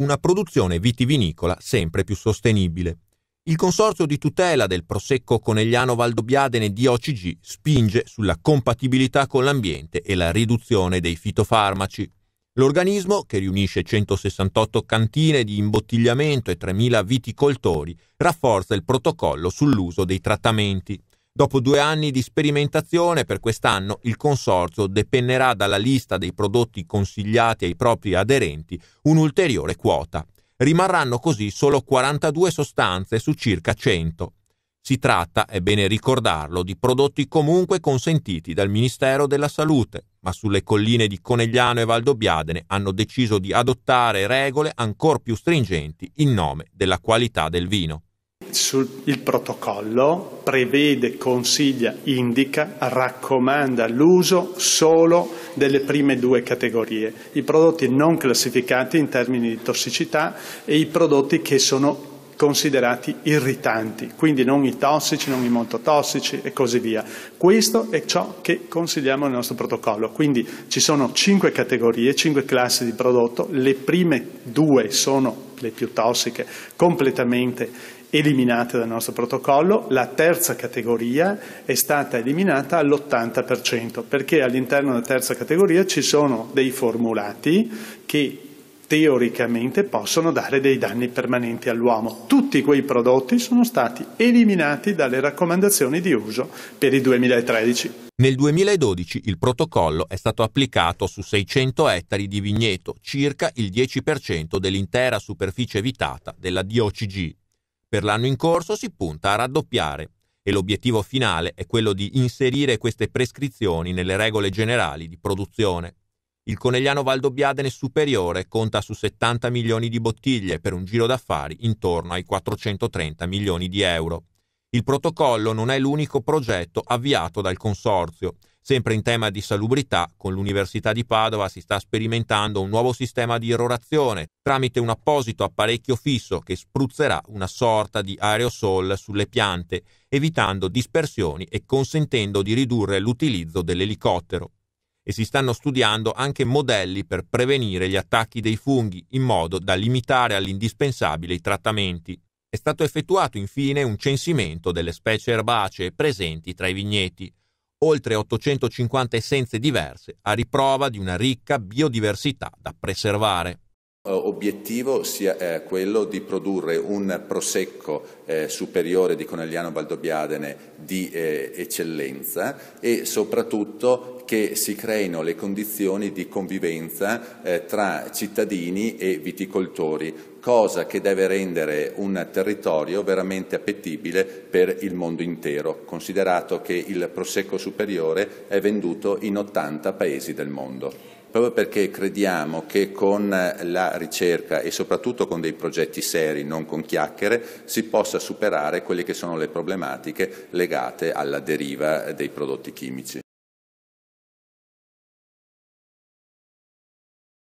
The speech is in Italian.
una produzione vitivinicola sempre più sostenibile. Il Consorzio di tutela del Prosecco Conegliano Valdobbiadene di OCG spinge sulla compatibilità con l'ambiente e la riduzione dei fitofarmaci. L'organismo, che riunisce 168 cantine di imbottigliamento e 3.000 viticoltori, rafforza il protocollo sull'uso dei trattamenti. Dopo due anni di sperimentazione, per quest'anno il Consorzio depennerà dalla lista dei prodotti consigliati ai propri aderenti un'ulteriore quota. Rimarranno così solo 42 sostanze su circa 100. Si tratta, è bene ricordarlo, di prodotti comunque consentiti dal Ministero della Salute, ma sulle colline di Conegliano e Valdobbiadene hanno deciso di adottare regole ancora più stringenti in nome della qualità del vino sul, il protocollo prevede, consiglia, indica, raccomanda l'uso solo delle prime due categorie, i prodotti non classificati in termini di tossicità e i prodotti che sono considerati irritanti, quindi non i tossici, non i molto tossici e così via. Questo è ciò che consigliamo nel nostro protocollo. Quindi ci sono cinque categorie, cinque classi di prodotto, le prime due sono le più tossiche, completamente eliminate dal nostro protocollo, la terza categoria è stata eliminata all'80% perché all'interno della terza categoria ci sono dei formulati che teoricamente possono dare dei danni permanenti all'uomo. Tutti quei prodotti sono stati eliminati dalle raccomandazioni di uso per il 2013. Nel 2012 il protocollo è stato applicato su 600 ettari di vigneto, circa il 10% dell'intera superficie evitata della DOCG. Per l'anno in corso si punta a raddoppiare e l'obiettivo finale è quello di inserire queste prescrizioni nelle regole generali di produzione. Il Conegliano Valdobbiadene superiore conta su 70 milioni di bottiglie per un giro d'affari intorno ai 430 milioni di euro. Il protocollo non è l'unico progetto avviato dal Consorzio. Sempre in tema di salubrità, con l'Università di Padova si sta sperimentando un nuovo sistema di irrorazione tramite un apposito apparecchio fisso che spruzzerà una sorta di aerosol sulle piante, evitando dispersioni e consentendo di ridurre l'utilizzo dell'elicottero e si stanno studiando anche modelli per prevenire gli attacchi dei funghi in modo da limitare all'indispensabile i trattamenti. È stato effettuato infine un censimento delle specie erbacee presenti tra i vigneti, oltre 850 essenze diverse a riprova di una ricca biodiversità da preservare. Eh, obiettivo sia eh, quello di produrre un prosecco eh, superiore di Conegliano Valdobbiadene di eccellenza e soprattutto che si creino le condizioni di convivenza eh, tra cittadini e viticoltori, cosa che deve rendere un territorio veramente appetibile per il mondo intero, considerato che il Prosecco superiore è venduto in 80 paesi del mondo proprio perché crediamo che con la ricerca e soprattutto con dei progetti seri, non con chiacchiere, si possa superare quelle che sono le problematiche legate alla deriva dei prodotti chimici.